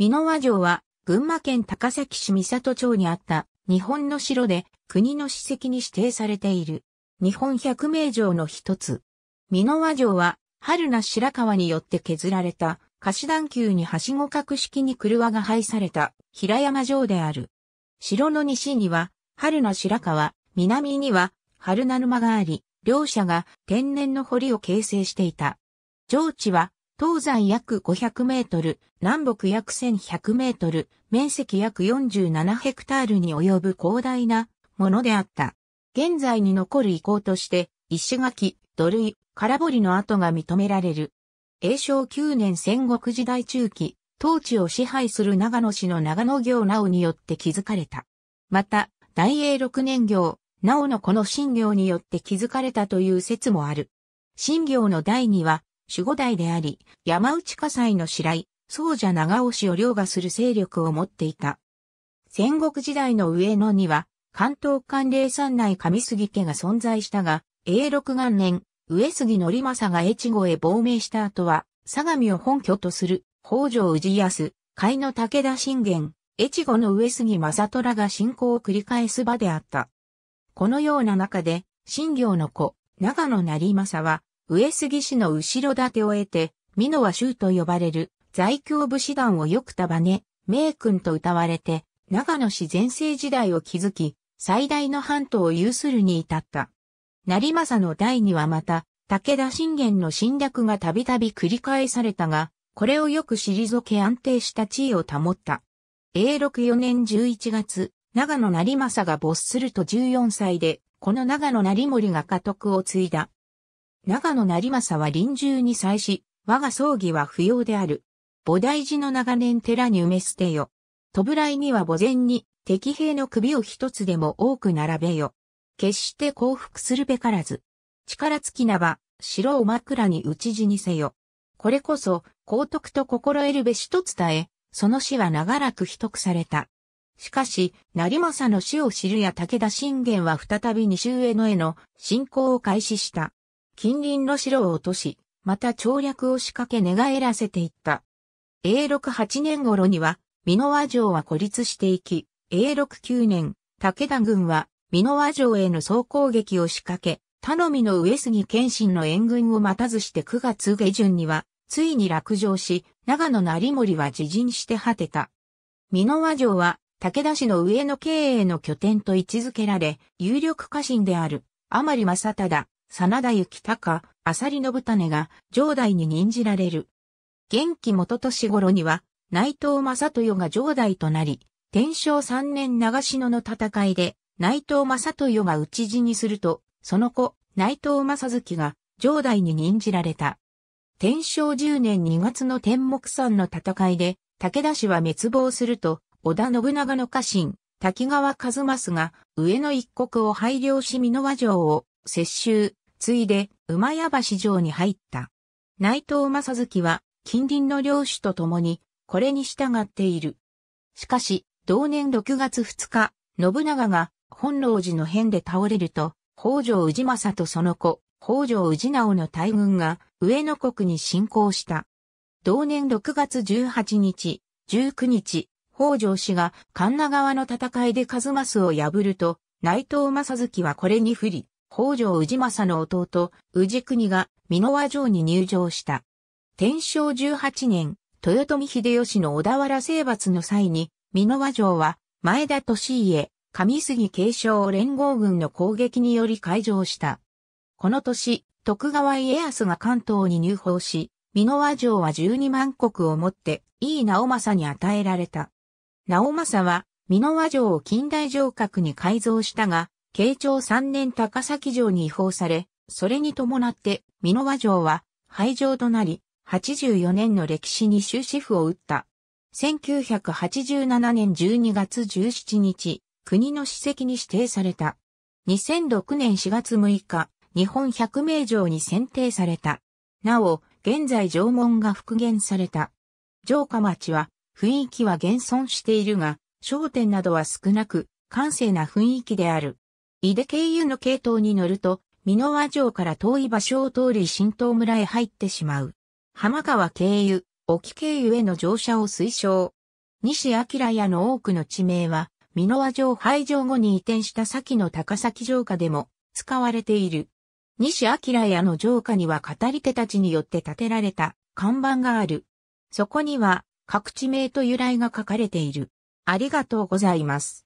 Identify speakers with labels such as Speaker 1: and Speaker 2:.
Speaker 1: 美濃和城は、群馬県高崎市三里町にあった日本の城で国の史跡に指定されている日本百名城の一つ。美濃和城は春名白川によって削られた菓子段球にはしご格式に車が配された平山城である。城の西には春名白川、南には春名沼があり、両者が天然の堀を形成していた。城地は東西約500メートル、南北約1100メートル、面積約47ヘクタールに及ぶ広大なものであった。現在に残る遺構として、石垣、土塁、空堀の跡が認められる。永正9年戦国時代中期、当地を支配する長野市の長野行直によって築かれた。また、大英6年行、直のこの新行によって築かれたという説もある。新行の第2は、守護代であり、山内火災の白井、宗者長尾氏を凌駕する勢力を持っていた。戦国時代の上野には、関東管理山内上杉家が存在したが、永禄元年、上杉則政が越後へ亡命した後は、相模を本拠とする、北条氏康、海の武田信玄、越後の上杉正虎が信仰を繰り返す場であった。このような中で、信行の子、長野成政は、上杉氏の後ろ盾を得て、美濃は州と呼ばれる在京武士団をよく束ね、名君と歌われて、長野氏前世時代を築き、最大の半島を有するに至った。成政の代にはまた、武田信玄の侵略がたびたび繰り返されたが、これをよく退け安定した地位を保った。永禄4年11月、長野成政が没すると14歳で、この長野成森が家督を継いだ。長野成政は臨終に際し、我が葬儀は不要である。菩提寺の長年寺に埋め捨てよ。戸ぶらいには墓前に、敵兵の首を一つでも多く並べよ。決して降伏するべからず。力尽きなば、城を枕に打ち死にせよ。これこそ、皇徳と心得るべしと伝え、その死は長らく秘匿された。しかし、成政の死を知るや武田信玄は再び西上野への進行を開始した。近隣の城を落とし、また調略を仕掛け寝返らせていった。永禄8年頃には、美濃和城は孤立していき、永禄9年、武田軍は美濃和城への総攻撃を仕掛け、頼みの上杉謙信の援軍を待たずして9月下旬には、ついに落城し、長野成森は自陣して果てた。美濃和城は、武田氏の上野経営の拠点と位置づけられ、有力家臣である、甘利正忠、真田幸隆、浅利信種が城代に任じられる。元気元年頃には、内藤正豊が城代となり、天正三年長篠の戦いで、内藤正豊が討ち死にすると、その後、内藤正月が城代に任じられた。天正10年2月の天目山の戦いで、武田氏は滅亡すると、織田信長の家臣、滝川一正が上野一国を配領し美濃和城を接収、次いで馬屋橋城に入った。内藤正月は近隣の領主と共にこれに従っている。しかし、同年6月2日、信長が本能寺の変で倒れると、北条氏政とその子、北条氏直の大軍が上野国に侵攻した。同年6月18日、19日、北条氏が神奈川の戦いで数マを破ると、内藤正月はこれに不利。北条氏政の弟、氏国が美濃和城に入城した。天正18年、豊臣秀吉の小田原征伐の際に、美濃和城は前田利家、上杉継承連合軍の攻撃により開城した。この年、徳川家康が関東に入邦し、美濃和城は12万国をもって、井伊直政に与えられた。直政は、美濃和城を近代城郭に改造したが、慶長3年高崎城に移法され、それに伴って美濃和城は廃城となり、84年の歴史に終止符を打った。1987年12月17日、国の史跡に指定された。2006年4月6日、日本百名城に選定された。なお、現在城門が復元された。城下町は、雰囲気は現存しているが、商店などは少なく、閑静な雰囲気である。井手経由の系統に乗ると、濃輪城から遠い場所を通り新東村へ入ってしまう。浜川経由、沖経由への乗車を推奨。西明屋の多くの地名は、濃輪城廃城後に移転した先の高崎城下でも使われている。西明屋の城下には語り手たちによって建てられた看板がある。そこには各地名と由来が書かれている。ありがとうございます。